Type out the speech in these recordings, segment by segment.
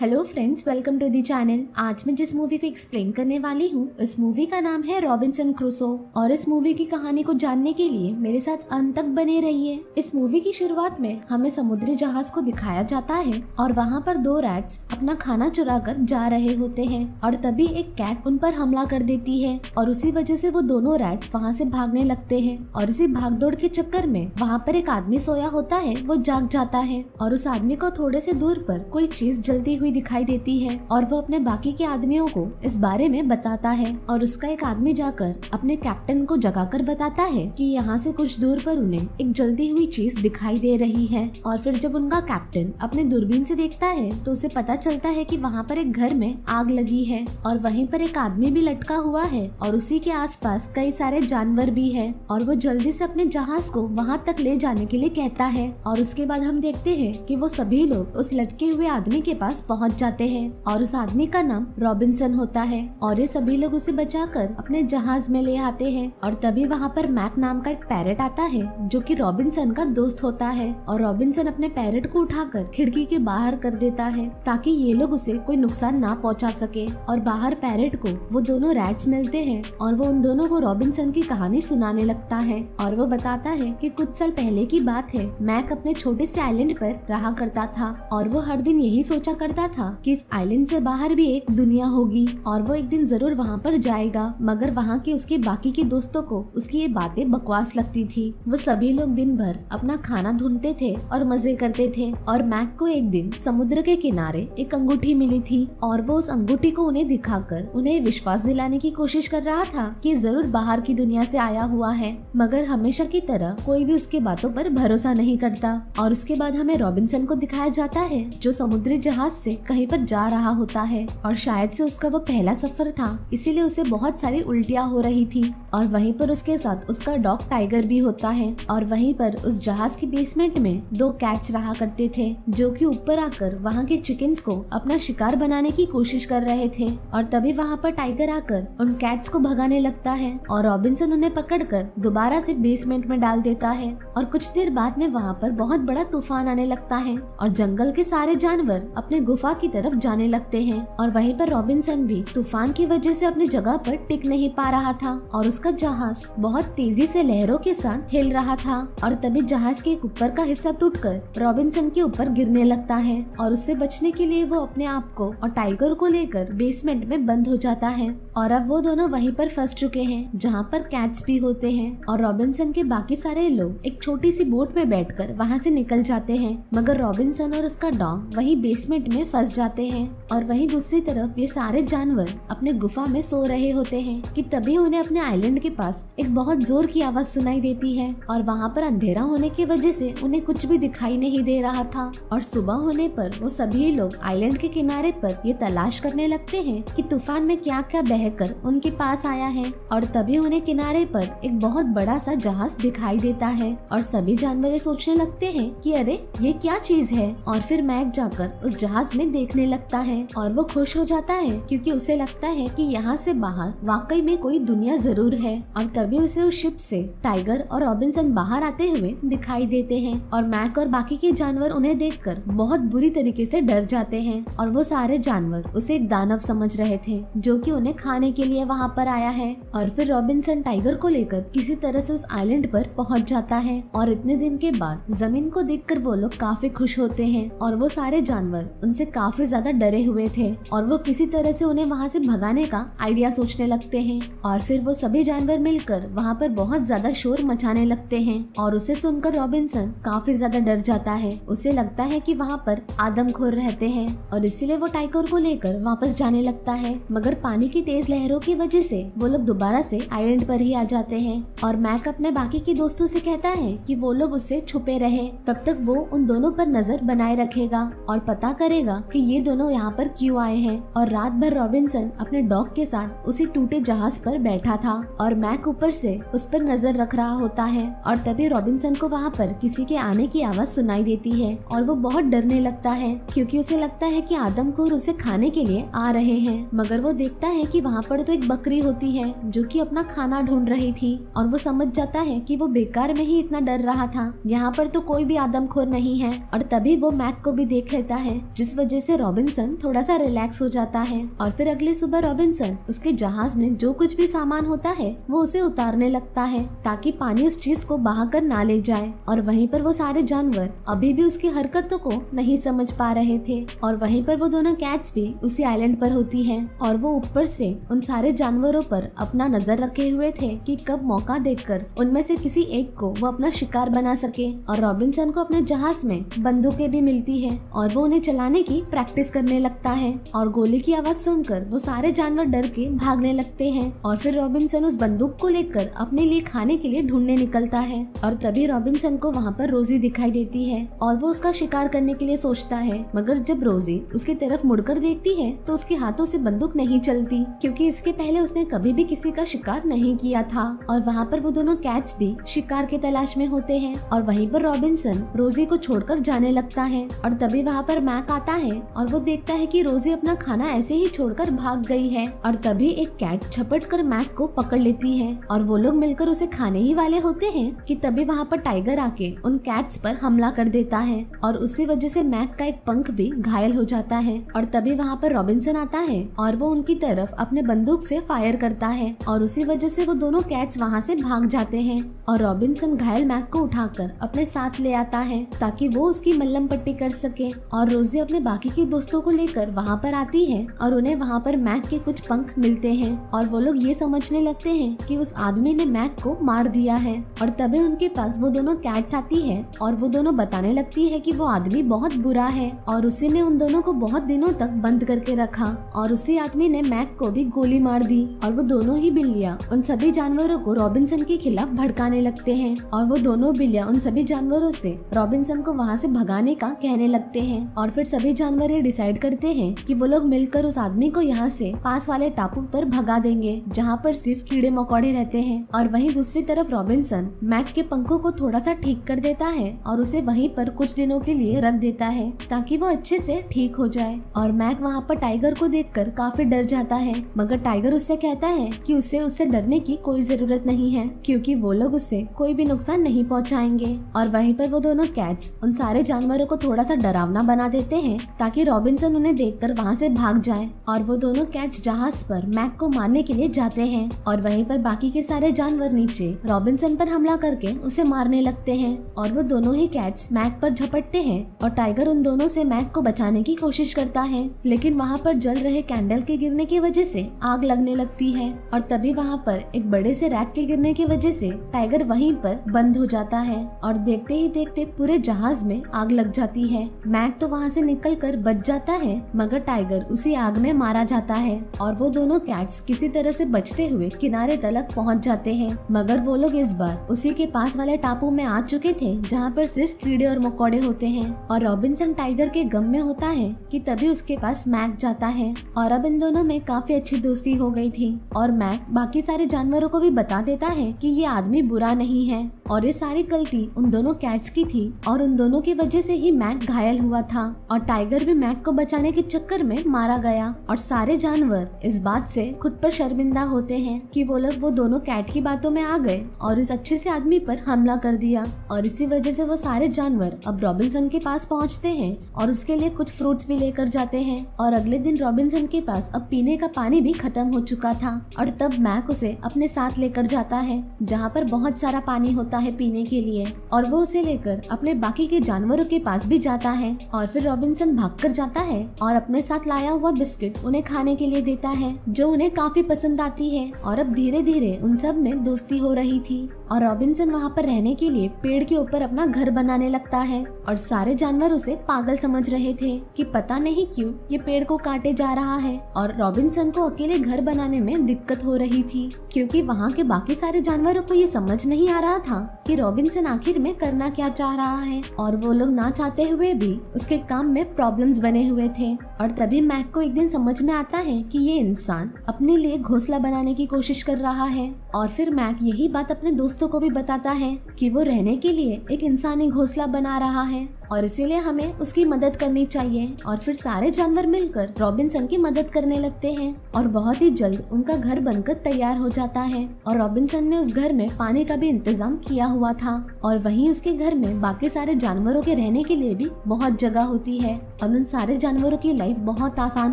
hello friends welcome to the channel आज मैं जिस मूवी को एक्सप्लेन करने वाली हूँ उस मूवी का नाम है रॉबिन्सन क्रूसो और इस मूवी की कहानी को जानने के लिए मेरे साथ अंत तक बने रहिए इस मूवी की शुरुआत में हमें समुद्री जहाज को दिखाया जाता है और वहाँ पर दो रैट्स अपना खाना चुरा कर जा रहे होते हैं और तभी एक कैट उन पर हमला कर देती है और उसी वजह से वो दोनों रैट्स वहाँ से भागने लगते हैं और इसी भागदौड़ के चक्कर में वहाँ पर एक आदमी सोया होता है वो जाग जाता है और उस आदमी को थोड़े से दूर पर कोई चीज जलती हुई हुई दिखाई देती है और वो अपने बाकी के आदमियों को इस बारे में बताता है और उसका एक आदमी जाकर अपने कैप्टन को जगाकर बताता है कि यहाँ से कुछ दूर पर उन्हें एक जलती हुई चीज दिखाई दे रही है और फिर जब उनका कैप्टन अपने दूरबीन से देखता है तो उसे पता चलता है कि वहाँ पर एक घर में आग लगी है और वहीं पर एक आदमी भी लटका हुआ है और उसी के आसपास कई सारे जानवर भी है और वो जल्दी से अपने जहाज को वहाँ तक ले जाने के लिए कहता है और उसके बाद हम देखते हैं कि वो सभी लोग उस लटके हुए आदमी के पास पहुंच जाते हैं और उस आदमी का नाम रॉबिन्सन होता है और ये सभी लोग उसे बचाकर अपने जहाज में ले आते हैं और तभी वहाँ पर मैक नाम का एक पैरेट आता है जो कि रॉबिन्सन का दोस्त होता है और रॉबिन्सन अपने पैरेट को उठाकर खिड़की के बाहर कर देता है ताकि ये लोग उसे कोई नुकसान ना पहुँचा सके और बाहर पैरेट को वो दोनों रैट्स मिलते हैं और वो उन दोनों को रॉबिन्सन की कहानी सुनाने लगता है और वो बताता है कि कुछ साल पहले की बात है मैक अपने छोटे से आइलैंड पर रहा करता था और वो हर दिन यही सोचा करता रहा था कि इस आइलैंड से बाहर भी एक दुनिया होगी और वो एक दिन जरूर वहाँ पर जाएगा मगर वहाँ के उसके बाकी के दोस्तों को उसकी ये बातें बकवास लगती थी वो सभी लोग दिन भर अपना खाना ढूंढते थे और मजे करते थे और मैक को एक दिन समुद्र के किनारे एक अंगूठी मिली थी और वो उस अंगूठी को उन्हें दिखाकर उन्हें विश्वास दिलाने की कोशिश कर रहा था कि जरूर बाहर की दुनिया से आया हुआ है मगर हमेशा की तरह कोई भी उसके बातों पर भरोसा नहीं करता और उसके बाद हमें रॉबिन्सन को दिखाया जाता है जो समुद्री जहाज से कहीं पर जा रहा होता है और शायद से उसका वो पहला सफर था इसीलिए उसे बहुत सारी उल्टियाँ हो रही थी और वहीं पर उसके साथ उसका डॉग टाइगर भी होता है और वहीं पर उस जहाज के बेसमेंट में दो कैट्स रहा करते थे जो कि ऊपर आकर वहाँ के चिकन को अपना शिकार बनाने की कोशिश कर रहे थे और तभी वहाँ पर टाइगर आकर उन कैट्स को भगाने लगता है और रॉबिन्सन उन्हें पकड़ कर दोबारा से बेसमेंट में डाल देता है और कुछ देर बाद में वहाँ पर बहुत बड़ा तूफान आने लगता है और जंगल के सारे जानवर अपने गुफा की तरफ जाने लगते है और वहीं पर रॉबिन्सन भी तूफान की वजह से अपनी जगह पर टिक नहीं पा रहा था और उसका का जहाज बहुत तेजी से लहरों के साथ हिल रहा था और तभी जहाज के एक ऊपर का हिस्सा टूटकर रॉबिन्सन के ऊपर गिरने लगता है और उससे बचने के लिए वो अपने आप को और टाइगर को लेकर बेसमेंट में बंद हो जाता है और अब वो दोनों वहीं पर फंस चुके हैं जहाँ पर कैट्स भी होते हैं और रॉबिन्सन के बाकी सारे लोग एक छोटी सी बोट में बैठ कर वहाँ से निकल जाते हैं मगर रॉबिन्सन और उसका डॉग वही बेसमेंट में फंस जाते हैं और वही दूसरी तरफ ये सारे जानवर अपने गुफा में सो रहे होते हैं की तभी उन्हें अपने आइलैंड आइलैंड के पास एक बहुत जोर की आवाज सुनाई देती है और वहाँ पर अंधेरा होने की वजह से उन्हें कुछ भी दिखाई नहीं दे रहा था और सुबह होने पर वो सभी लोग आइलैंड के किनारे पर ये तलाश करने लगते हैं कि तूफान में क्या क्या बहकर उनके पास आया है और तभी उन्हें किनारे पर एक बहुत बड़ा सा जहाज दिखाई देता है और सभी जानवर सोचने लगते हैं कि अरे ये क्या चीज है और फिर मैक जाकर उस जहाज में देखने लगता है और वो खुश हो जाता है क्योंकि उसे लगता है कि यहाँ से बाहर वाकई में कोई दुनिया जरूर है और तभी उसे उस शिप से टाइगर और रॉबिन्सन बाहर आते हुए दिखाई देते हैं और मैक और बाकी के जानवर उन्हें देखकर बहुत बुरी तरीके से डर जाते हैं और वो सारे जानवर उसे एक दानव समझ रहे थे जो कि उन्हें खाने के लिए वहाँ पर आया है और फिर रॉबिन्सन टाइगर को लेकर किसी तरह से उस आइलैंड पर पहुँच जाता है और इतने दिन के बाद जमीन को कर वो लोग काफी खुश होते हैं और वो सारे जानवर उनसे काफी ज्यादा डरे हुए थे और वो किसी तरह से उन्हें वहाँ से भगाने का आइडिया सोचने लगते हैं और फिर वो सभी जानवर मिलकर वहाँ पर बहुत ज्यादा शोर मचाने लगते हैं और उसे सुनकर रॉबिन्सन काफी ज्यादा डर जाता है उसे लगता है कि वहाँ पर आदमखोर रहते हैं और इसीलिए वो टाइगर को लेकर वापस जाने लगता है मगर पानी की तेज लहरों की वजह से वो लोग दोबारा से आइलैंड पर ही आ जाते हैं और मैक अपने बाकी के दोस्तों से कहता है कि वो लोग उससे छुपे रहे तब तक वो उन दोनों पर नजर बनाए रखेगा और पता करेगा कि ये दोनों यहाँ पर क्यों आए हैं और रात भर रॉबिन्सन अपने डॉग के साथ उसी टूटे जहाज पर बैठा था और मैक ऊपर से उस पर नजर रख रहा होता है और तभी रॉबिन्सन को वहाँ पर किसी के आने की आवाज सुनाई देती है और वो बहुत डरने लगता है क्योंकि उसे लगता है कि आदम खोर उसे खाने के लिए आ रहे हैं मगर वो देखता है कि वहाँ पर तो एक बकरी होती है जो कि अपना खाना ढूंढ रही थी और वो समझ जाता है कि वो बेकार में ही इतना डर रहा था यहाँ पर तो कोई भी आदमखोर नहीं है और तभी वो मैक को भी देख लेता है जिस वजह से रॉबिन्सन थोड़ा सा रिलैक्स हो जाता है और फिर अगले सुबह रॉबिन्सन उसके जहाज में जो कुछ भी सामान होता है है वो उसे उतारने लगता है ताकि पानी उस चीज को बहा कर ना ले जाए और वहीं पर वो सारे जानवर अभी भी उसकी हरकतों को नहीं समझ पा रहे थे और वहीं पर वो दोनों कैट्स भी उसी आइलैंड पर होती है और वो ऊपर से उन सारे जानवरों पर अपना नजर रखे हुए थे कि कब मौका कर उनमें से किसी एक को वो अपना शिकार बना सके और रॉबिन्सन को अपने जहाज में बंदूकें भी मिलती है और वो उन्हें चलाने की प्रैक्टिस करने लगता है और गोली की आवाज सुनकर वो सारे जानवर डर के भागने लगते हैं और फिर रॉबिन्सन उस बंदूक को लेकर अपने लिए खाने के लिए ढूंढने निकलता है और तभी रॉबिन्सन को वहाँ पर रोजी दिखाई देती है और वो उसका शिकार करने के लिए सोचता है मगर जब रोजी उसकी तरफ मुड़कर देखती है तो उसके हाथों से बंदूक नहीं चलती क्योंकि इसके पहले उसने कभी भी किसी का शिकार नहीं किया था और वहाँ पर वो दोनों कैट्स भी शिकार की तलाश में होते हैं और वहीं पर रॉबिन्सन रोजी को छोड़कर जाने लगता है और तभी वहाँ पर मैक आता है और वो देखता है कि रोजी अपना खाना ऐसे ही छोड़कर भाग गई है और तभी एक कैट छपट कर मैक को पकड़ लेती है और वो लोग मिलकर उसे खाने ही वाले होते हैं कि तभी वहाँ पर टाइगर आके उन कैट्स पर हमला कर देता है और उसी वजह से मैक का एक पंख भी घायल हो जाता है और तभी वहाँ पर रॉबिन्सन आता है और वो उनकी तरफ अपने बंदूक से फायर करता है और उसी वजह से वो दोनों कैट्स वहाँ से भाग जाते हैं और रॉबिन्सन घायल मैक को उठाकर अपने साथ ले आता है ताकि वो उसकी मल्लम पट्टी कर सके और रोजी अपने बाकी के दोस्तों को लेकर वहाँ पर आती है और उन्हें वहाँ पर मैक के कुछ पंख मिलते हैं और वो लोग ये समझने लगते हैं कि उस आदमी ने मैक को मार दिया है और तभी उनके पास वो दोनों कैट्स आती है और वो दोनों बताने लगती है कि वो आदमी बहुत बुरा है और उसी ने उन दोनों को बहुत दिनों तक बंद करके रखा और उसी आदमी ने मैक को भी गोली मार दी और वो दोनों ही बिल्लिया उन सभी जानवरों को रॉबिन्सन के खिलाफ भड़काने लगते है और वो दोनों बिल्लिया उन सभी जानवरों से रॉबिन्सन को वहाँ से भगाने का कहने लगते है और फिर सभी जानवर ये डिसाइड करते हैं की वो लोग मिलकर उस आदमी को यहाँ से पास वाले टापू पर भगा देंगे जहाँ पर सिर्फ कीड़े कीड़े मकोड़े रहते हैं और वहीं दूसरी तरफ रॉबिन्सन मैक के पंखों को थोड़ा सा ठीक कर देता है और उसे वहीं पर कुछ दिनों के लिए रख देता है ताकि वो अच्छे से ठीक हो जाए और मैक वहाँ पर टाइगर को कर काफी डर जाता है मगर टाइगर उससे कहता है कि उसे उससे डरने की कोई जरूरत नहीं है क्योंकि वो लोग उससे कोई भी नुकसान नहीं पहुँचाएंगे और वहीं पर वो दोनों कैट्स उन सारे जानवरों को थोड़ा सा डरावना बना देते हैं ताकि रॉबिन्सन उन्हें देखकर वहाँ से भाग जाए और वो दोनों कैट्स जहाज पर मैक को मारने के लिए जाते हैं और वहीं पर बाकी के सारे जानवर नीचे रॉबिन्सन पर हमला करके उसे मारने लगते हैं और वो दोनों ही कैट्स मैक पर झपटते हैं और टाइगर उन दोनों से मैक को बचाने की कोशिश करता है लेकिन वहाँ पर जल रहे कैंडल के गिरने की वजह से आग लगने लगती है और तभी वहाँ पर एक बड़े से रैक के गिरने की वजह से टाइगर वहीं पर बंद हो जाता है और देखते ही देखते पूरे जहाज में आग लग जाती है मैक तो वहाँ से निकल कर बच जाता है मगर टाइगर उसी आग में मारा जाता है और वो दोनों कैट्स किसी तरह से बचते हुए किनारे किनारे तलक पहुंच जाते हैं मगर वो लोग इस बार उसी के पास वाले टापू में आ चुके थे जहाँ पर सिर्फ कीड़े और मकोड़े होते हैं और रॉबिन्सन टाइगर के गम में होता है कि तभी उसके पास मैक जाता है और अब इन दोनों में काफी अच्छी दोस्ती हो गई थी और मैक बाकी सारे जानवरों को भी बता देता है की ये आदमी बुरा नहीं है और ये सारी गलती उन दोनों कैट्स की थी और उन दोनों की वजह से ही मैक घायल हुआ था और टाइगर भी मैक को बचाने के चक्कर में मारा गया और सारे जानवर इस बात से खुद पर शर्मिंदा होते हैं कि वो लोग वो दोनों कैट की बातों में आ गए और इस अच्छे से आदमी पर हमला कर दिया और इसी वजह से वो सारे जानवर अब रॉबिन्सन के पास पहुँचते हैं और उसके लिए कुछ फ्रूट्स भी लेकर जाते हैं और अगले दिन रॉबिन्सन के पास अब पीने का पानी भी खत्म हो चुका था और तब मैक उसे अपने साथ लेकर जाता है जहाँ पर बहुत सारा पानी होता आता है पीने के लिए और वो उसे लेकर अपने बाकी के जानवरों के पास भी जाता है और फिर रॉबिन्सन भाग कर जाता है और अपने साथ लाया हुआ बिस्किट उन्हें खाने के लिए देता है जो उन्हें काफी पसंद आती है और अब धीरे धीरे उन सब में दोस्ती हो रही थी और रॉबिन्सन वहाँ पर रहने के लिए पेड़ के ऊपर अपना घर बनाने लगता है और सारे जानवर उसे पागल समझ रहे थे कि पता नहीं क्यों ये पेड़ को काटे जा रहा है और रॉबिन्सन को अकेले घर बनाने में दिक्कत हो रही थी क्योंकि वहाँ के बाकी सारे जानवरों को ये समझ नहीं आ रहा था कि रॉबिन्सन आखिर में करना क्या चाह रहा है और वो लोग ना चाहते हुए भी उसके काम में प्रॉब्लम्स बने हुए थे और तभी मैक को एक दिन समझ में आता है कि ये इंसान अपने लिए घोसला बनाने की कोशिश कर रहा है और फिर मैक यही बात अपने दोस्तों को भी बताता है कि वो रहने के लिए एक इंसानी घोसला बना रहा है और इसीलिए हमें उसकी मदद करनी चाहिए और फिर सारे जानवर मिलकर रॉबिनसन की मदद करने लगते हैं और बहुत ही जल्द उनका घर बनकर तैयार हो जाता है और रॉबिनसन ने उस घर में पानी का भी इंतजाम किया हुआ था और वहीं उसके घर में बाकी सारे जानवरों के रहने के लिए भी बहुत जगह होती है अब उन सारे जानवरों की लाइफ बहुत आसान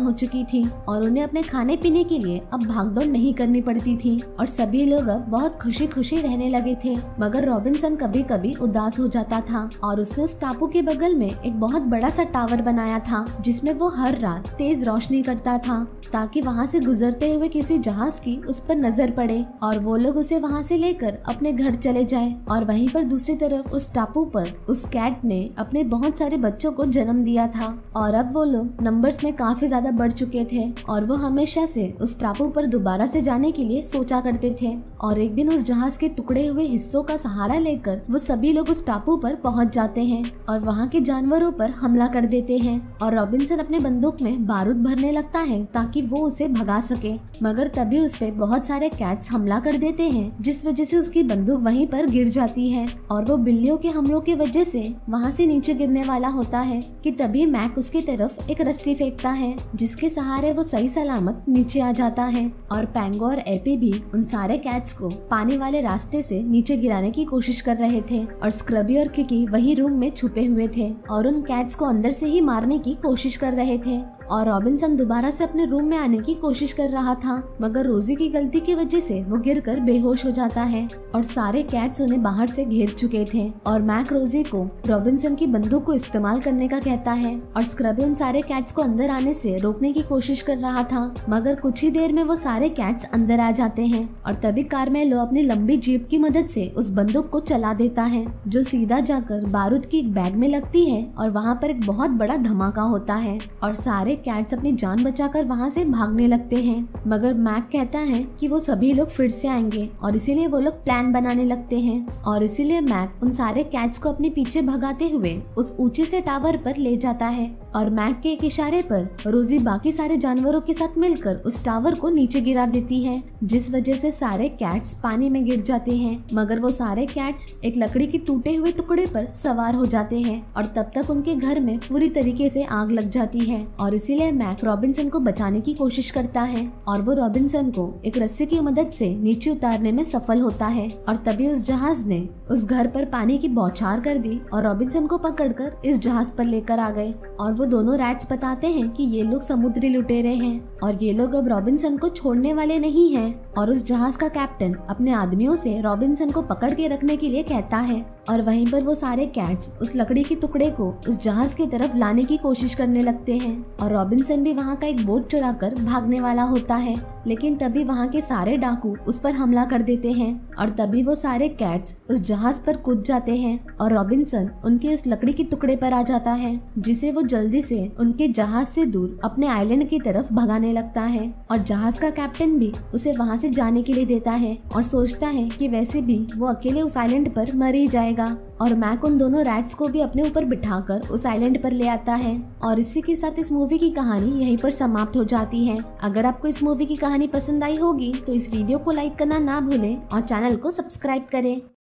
हो चुकी थी और उन्हें अपने खाने पीने के लिए अब भागदौड़ नहीं करनी पड़ती थी और सभी लोग अब बहुत खुशी खुशी रहने लगे थे मगर रॉबिन्सन कभी कभी उदास हो जाता था और उसने उस टापू के बगल में एक बहुत बड़ा सा टावर बनाया था जिसमे वो हर रात तेज रोशनी करता था ताकि वहाँ से गुजरते हुए किसी जहाज की उस पर नजर पड़े और वो लोग उसे वहाँ से लेकर अपने घर चले जाए और वहीं पर दूसरी तरफ उस टापू पर उस कैट ने अपने बहुत सारे बच्चों को जन्म दिया था और अब वो लोग नंबर्स में काफ़ी ज़्यादा बढ़ चुके थे और वो हमेशा से उस टापू पर दोबारा से जाने के लिए सोचा करते थे और एक दिन उस जहाज के टुकड़े हुए हिस्सों का सहारा लेकर वो सभी लोग उस टापू पर पहुंच जाते हैं और वहाँ के जानवरों पर हमला कर देते हैं और रॉबिन्सन अपने बंदूक में बारूद भरने लगता है ताकि वो उसे भगा सके मगर तभी उस पर बहुत सारे कैट्स हमला कर देते हैं जिस वजह से उसकी बंदूक वहीं पर गिर जाती है और वो बिल्लियों के हमलों की वजह से वहाँ से नीचे गिरने वाला होता है कि तभी मैक उसकी तरफ एक रस्सी फेंकता है जिसके सहारे वो सही सलामत नीचे आ जाता है और पैंगो और एपी भी उन सारे कैट्स को पानी वाले रास्ते से नीचे गिराने की कोशिश कर रहे थे और स्क्रबी और किकी वही रूम में छुपे हुए थे और उन कैट्स को अंदर से ही मारने की कोशिश कर रहे थे और रॉबिन्सन दोबारा से अपने रूम में आने की कोशिश कर रहा था मगर रोजी की गलती की वजह से वो गिरकर बेहोश हो जाता है और सारे कैट्स उन्हें बाहर से घेर चुके थे और मैक रोजी को रॉबिन्सन की बंदूक को इस्तेमाल करने का कहता है और स्क्रबी उन सारे कैट्स को अंदर आने से रोकने की कोशिश कर रहा था मगर कुछ ही देर में वो सारे कैट्स अंदर आ जाते हैं और तभी कार्मेलो अपनी लंबी जीप की मदद से उस बंदूक को चला देता है जो सीधा जाकर बारूद की एक बैग में लगती है और वहाँ पर एक बहुत बड़ा धमाका होता है और सारे सारे कैट्स अपनी जान बचाकर वहाँ से भागने लगते हैं मगर मैक कहता है कि वो सभी लोग फिर से आएंगे और इसीलिए वो लोग प्लान बनाने लगते हैं और इसीलिए मैक उन सारे कैट्स को अपने पीछे भगाते हुए उस ऊंचे से टावर पर ले जाता है और मैक के एक इशारे पर रोजी बाकी सारे जानवरों के साथ मिलकर उस टावर को नीचे गिरा देती है जिस वजह से सारे कैट्स पानी में गिर जाते हैं मगर वो सारे कैट्स एक लकड़ी के टूटे हुए टुकड़े पर सवार हो जाते हैं और तब तक उनके घर में पूरी तरीके से आग लग जाती है और इसीलिए मैक रॉबिन्सन को बचाने की कोशिश करता है और वो रॉबिन्सन को एक रस्सी की मदद से नीचे उतारने में सफल होता है और तभी उस जहाज ने उस घर पर पानी की बौछार कर दी और रॉबिन्सन को पकड़कर इस जहाज पर लेकर आ गए और वो वो दोनों रैट्स बताते हैं कि ये लोग समुद्री लुटेरे हैं और ये लोग अब रॉबिन्सन को छोड़ने वाले नहीं हैं और उस जहाज का कैप्टन अपने आदमियों से रॉबिन्सन को पकड़ के रखने के लिए कहता है और वहीं पर वो सारे कैच उस लकड़ी के टुकड़े को उस जहाज की तरफ लाने की कोशिश करने लगते हैं और रॉबिन्सन भी वहाँ का एक बोट चुरा कर भागने वाला होता है लेकिन तभी वहाँ के सारे डाकू उस पर हमला कर देते हैं और तभी वो सारे कैट्स उस जहाज पर कूद जाते हैं और रॉबिन्सन उनके उस लकड़ी के टुकड़े पर आ जाता है जिसे वो जल्दी से उनके जहाज से दूर अपने आइलैंड की तरफ भगाने लगता है और जहाज का कैप्टन भी उसे वहाँ से जाने के लिए देता है और सोचता है की वैसे भी वो अकेले उस आइलैंड पर मर ही जाएगा और मैक उन दोनों रैट्स को भी अपने ऊपर बिठाकर उस आइलैंड पर ले आता है और इसी के साथ इस मूवी की कहानी यहीं पर समाप्त हो जाती है अगर आपको इस मूवी की कहानी पसंद आई होगी तो इस वीडियो को लाइक करना ना भूलें और चैनल को सब्सक्राइब करें